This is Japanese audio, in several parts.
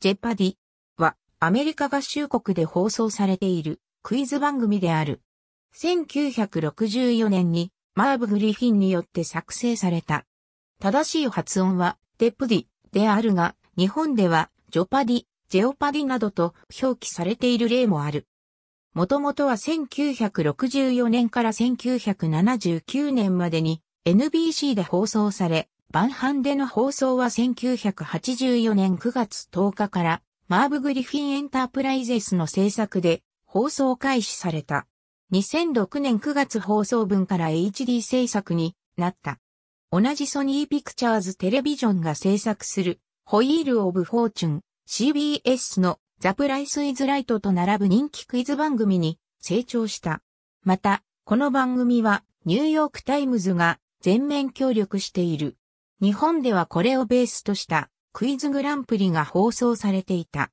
ジェパディはアメリカ合衆国で放送されているクイズ番組である。1964年にマーブ・グリフィンによって作成された。正しい発音はデプディであるが、日本ではジョパディ、ジェオパディなどと表記されている例もある。もともとは1964年から1979年までに NBC で放送され、バンハンでの放送は1984年9月10日からマーブ・グリフィン・エンタープライゼスの制作で放送開始された。2006年9月放送分から HD 制作になった。同じソニーピクチャーズテレビジョンが制作するホイール・オブ・フォーチュン CBS のザ・プライス・イズ・ライトと並ぶ人気クイズ番組に成長した。また、この番組はニューヨーク・タイムズが全面協力している。日本ではこれをベースとしたクイズグランプリが放送されていた。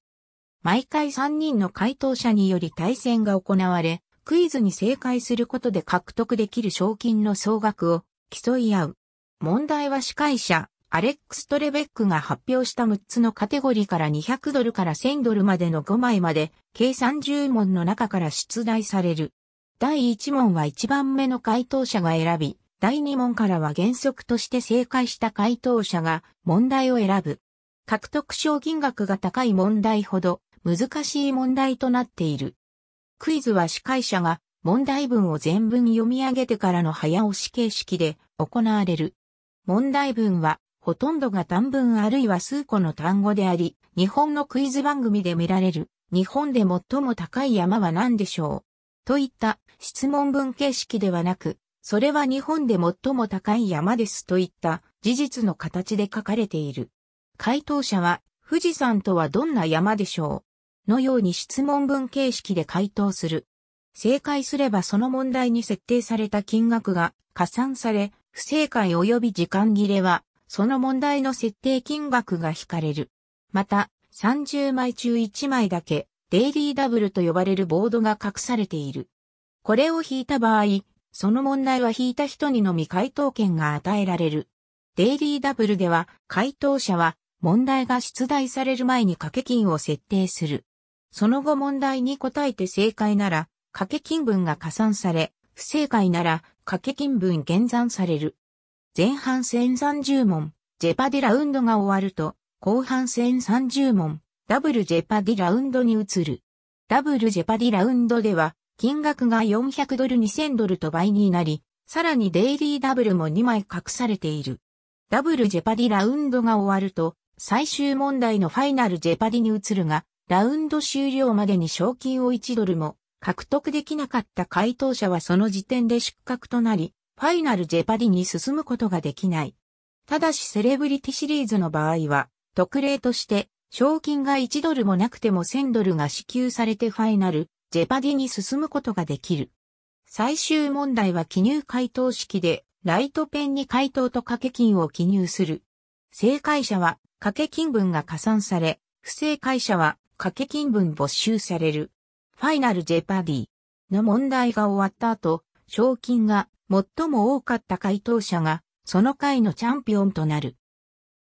毎回3人の回答者により対戦が行われ、クイズに正解することで獲得できる賞金の総額を競い合う。問題は司会者、アレックス・トレベックが発表した6つのカテゴリーから200ドルから1000ドルまでの5枚まで、計30問の中から出題される。第1問は1番目の回答者が選び、第2問からは原則として正解した回答者が問題を選ぶ。獲得賞金額が高い問題ほど難しい問題となっている。クイズは司会者が問題文を全文読み上げてからの早押し形式で行われる。問題文はほとんどが短文あるいは数個の単語であり、日本のクイズ番組で見られる日本で最も高い山は何でしょうといった質問文形式ではなく、それは日本で最も高い山ですといった事実の形で書かれている。回答者は、富士山とはどんな山でしょうのように質問文形式で回答する。正解すればその問題に設定された金額が加算され、不正解及び時間切れは、その問題の設定金額が引かれる。また、30枚中1枚だけ、デイリーダブルと呼ばれるボードが隠されている。これを引いた場合、その問題は引いた人にのみ回答権が与えられる。デイリーダブルでは、回答者は、問題が出題される前に掛け金を設定する。その後問題に答えて正解なら、掛け金分が加算され、不正解なら、掛け金分減算される。前半戦30問、ジェパディラウンドが終わると、後半戦30問、ダブルジェパディラウンドに移る。ダブルジェパディラウンドでは、金額が400ドル2000ドルと倍になり、さらにデイリーダブルも2枚隠されている。ダブルジェパディラウンドが終わると、最終問題のファイナルジェパディに移るが、ラウンド終了までに賞金を1ドルも獲得できなかった回答者はその時点で失格となり、ファイナルジェパディに進むことができない。ただしセレブリティシリーズの場合は、特例として、賞金が1ドルもなくても1000ドルが支給されてファイナル、ジェパディに進むことができる。最終問題は記入回答式で、ライトペンに回答と掛け金を記入する。正解者は掛け金分が加算され、不正解者は掛け金分没収される。ファイナルジェパディの問題が終わった後、賞金が最も多かった回答者が、その回のチャンピオンとなる。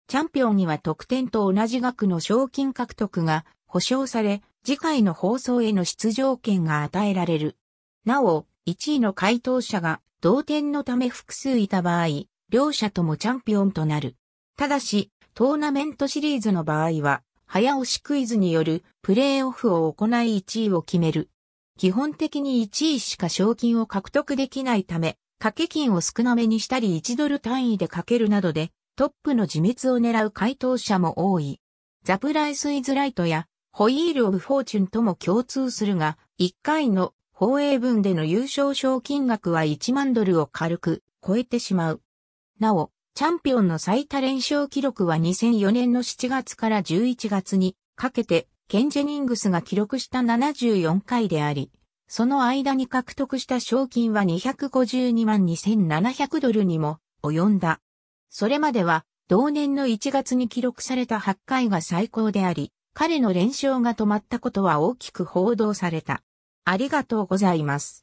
チャンピオンには得点と同じ額の賞金獲得が保証され、次回の放送への出場権が与えられる。なお、1位の回答者が同点のため複数いた場合、両者ともチャンピオンとなる。ただし、トーナメントシリーズの場合は、早押しクイズによるプレーオフを行い1位を決める。基本的に1位しか賞金を獲得できないため、掛け金を少なめにしたり1ドル単位でかけるなどで、トップの自滅を狙う回答者も多い。ザプライスイズライトやホイール・オブ・フォーチュンとも共通するが、1回の放映分での優勝賞金額は1万ドルを軽く超えてしまう。なお、チャンピオンの最多連勝記録は2004年の7月から11月にかけて、ケンジェニングスが記録した74回であり、その間に獲得した賞金は252万2700ドルにも及んだ。それまでは同年の1月に記録された8回が最高であり、彼の連勝が止まったことは大きく報道された。ありがとうございます。